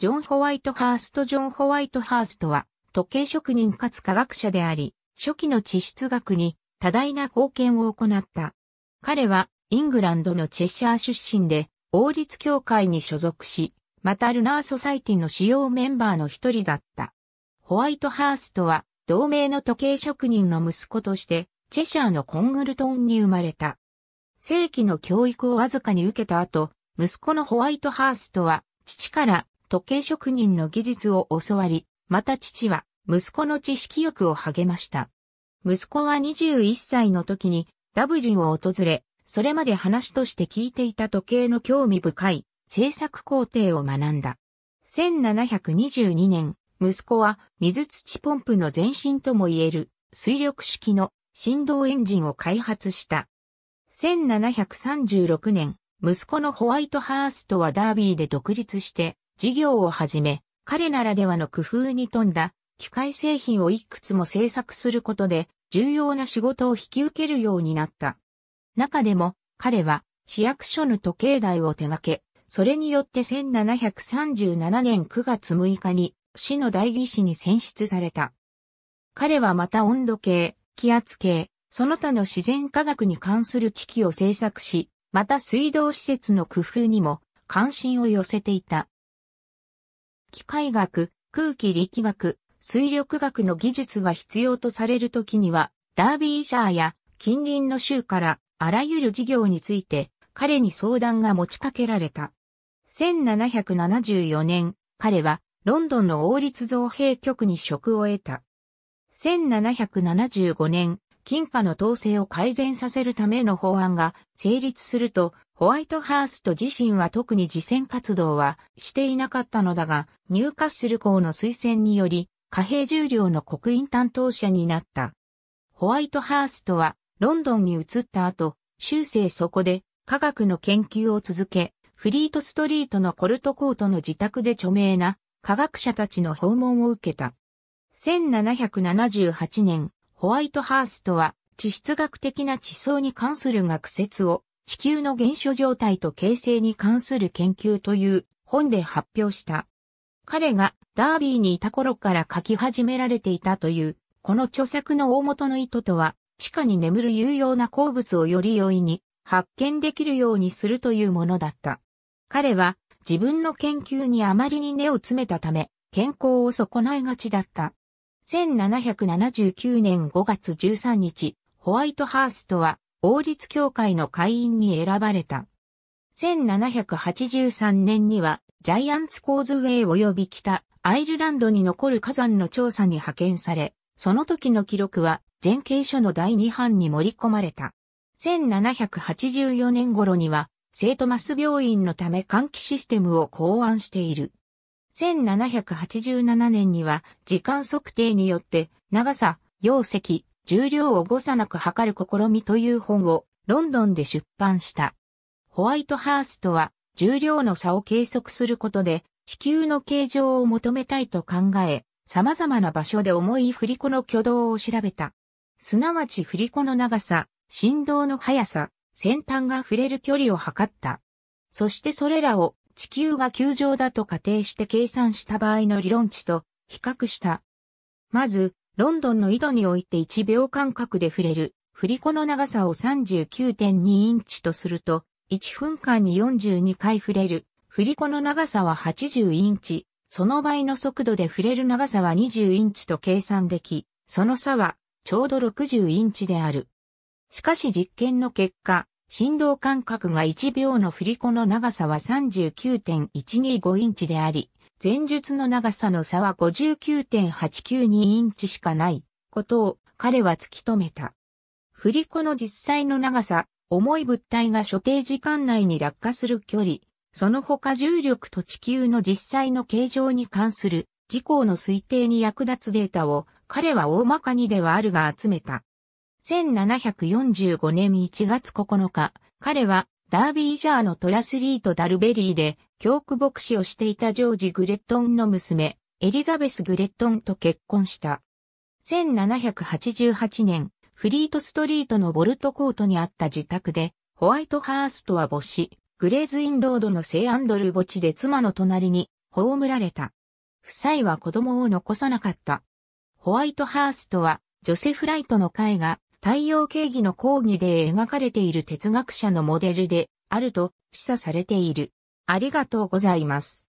ジョン・ホワイトハースト・ジョン・ホワイトハーストは、時計職人かつ科学者であり、初期の地質学に多大な貢献を行った。彼は、イングランドのチェシャー出身で、王立協会に所属し、またルナーソサイティの主要メンバーの一人だった。ホワイトハーストは、同盟の時計職人の息子として、チェシャーのコングルトンに生まれた。正規の教育をわずかに受けた後、息子のホワイトハーストは、父から時計職人の技術を教わり、また父は息子の知識欲を励ました。息子は21歳の時に W を訪れ、それまで話として聞いていた時計の興味深い制作工程を学んだ。1722年、息子は水土ポンプの前身ともいえる水力式の振動エンジンを開発した。1736年、息子のホワイトハーストはダービーで独立して事業をはじめ、彼ならではの工夫に富んだ機械製品をいくつも製作することで重要な仕事を引き受けるようになった。中でも彼は市役所の時計台を手掛け、それによって1737年9月6日に市の代議士に選出された。彼はまた温度計、気圧計、その他の自然科学に関する機器を製作し、また水道施設の工夫にも関心を寄せていた。機械学、空気力学、水力学の技術が必要とされる時には、ダービーシャーや近隣の州からあらゆる事業について彼に相談が持ちかけられた。1774年、彼はロンドンの王立造幣局に職を得た。1775年、金貨の統制を改善させるための法案が成立すると、ホワイトハースト自身は特に慈善活動はしていなかったのだが、ニューカッスル校の推薦により、貨幣重量の刻印担当者になった。ホワイトハーストは、ロンドンに移った後、終生そこで、科学の研究を続け、フリートストリートのコルトコートの自宅で著名な科学者たちの訪問を受けた。1778年、ホワイトハーストは地質学的な地層に関する学説を地球の原初状態と形成に関する研究という本で発表した。彼がダービーにいた頃から書き始められていたという、この著作の大元の意図とは、地下に眠る有用な鉱物をより容易に発見できるようにするというものだった。彼は自分の研究にあまりに根を詰めたため、健康を損ないがちだった。1779年5月13日、ホワイトハーストは王立協会の会員に選ばれた。1783年にはジャイアンツコーズウェイ及び北アイルランドに残る火山の調査に派遣され、その時の記録は前景書の第2版に盛り込まれた。1784年頃には聖トマス病院のため換気システムを考案している。1787年には時間測定によって長さ、容積、重量を誤差なく測る試みという本をロンドンで出版した。ホワイトハーストは重量の差を計測することで地球の形状を求めたいと考え、様々な場所で重い振り子の挙動を調べた。すなわち振り子の長さ、振動の速さ、先端が触れる距離を測った。そしてそれらを地球が球状だと仮定して計算した場合の理論値と比較した。まず、ロンドンの井戸において1秒間隔で触れる振り子の長さを39.2インチとすると、1分間に42回触れる振り子の長さは80インチ、その倍の速度で触れる長さは20インチと計算でき、その差はちょうど60インチである。しかし実験の結果、振動間隔が1秒の振り子の長さは39.125インチであり、前述の長さの差は59.892インチしかないことを彼は突き止めた。振り子の実際の長さ、重い物体が所定時間内に落下する距離、その他重力と地球の実際の形状に関する事項の推定に役立つデータを彼は大まかにではあるが集めた。1745年1月9日、彼はダービージャーのトラスリーとダルベリーで教区牧師をしていたジョージ・グレットンの娘、エリザベス・グレットンと結婚した。1788年、フリートストリートのボルトコートにあった自宅で、ホワイトハーストは母子、グレーズインロードの聖アンドル墓地で妻の隣に葬られた。夫妻は子供を残さなかった。ホワイトハーストは、ジョセフ・ライトの絵画、太陽経義の講義で描かれている哲学者のモデルで、あると示唆されている。ありがとうございます。